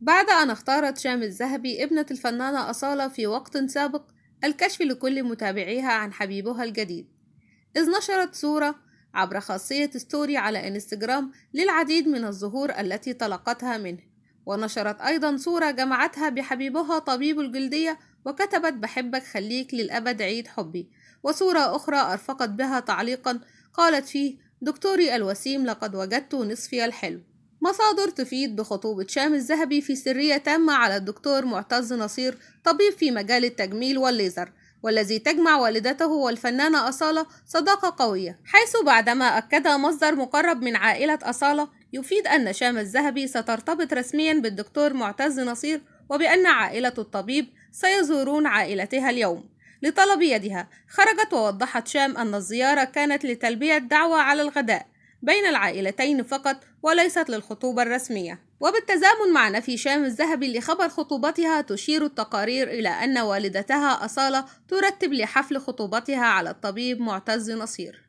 بعد أن اختارت شام الذهبي ابنة الفنانة أصالة في وقت سابق الكشف لكل متابعيها عن حبيبها الجديد إذ نشرت صورة عبر خاصية ستوري على إنستجرام للعديد من الزهور التي تلقتها منه ونشرت أيضا صورة جمعتها بحبيبها طبيب الجلدية وكتبت بحبك خليك للأبد عيد حبي وصورة أخرى أرفقت بها تعليقا قالت فيه دكتوري الوسيم لقد وجدت نصفي الحلو مصادر تفيد بخطوبة شام الذهبي في سرية تامة على الدكتور معتز نصير طبيب في مجال التجميل والليزر والذي تجمع والدته والفنانة أصالة صداقة قوية حيث بعدما أكد مصدر مقرب من عائلة أصالة يفيد أن شام الذهبي سترتبط رسميا بالدكتور معتز نصير وبأن عائلة الطبيب سيزورون عائلتها اليوم لطلب يدها خرجت ووضحت شام أن الزيارة كانت لتلبية دعوة على الغداء بين العائلتين فقط وليست للخطوبة الرسمية وبالتزامن مع نفي شام الذهبي لخبر خطوبتها تشير التقارير إلى أن والدتها أصالة ترتب لحفل خطوبتها على الطبيب معتز نصير